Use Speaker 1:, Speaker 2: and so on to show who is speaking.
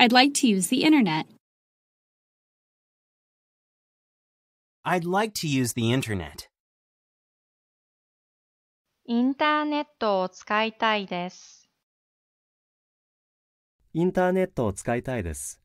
Speaker 1: I'd like to use the internet.
Speaker 2: I'd like to use the internet.
Speaker 3: インターネットを使いたいです。
Speaker 4: インターネットを使いたいです。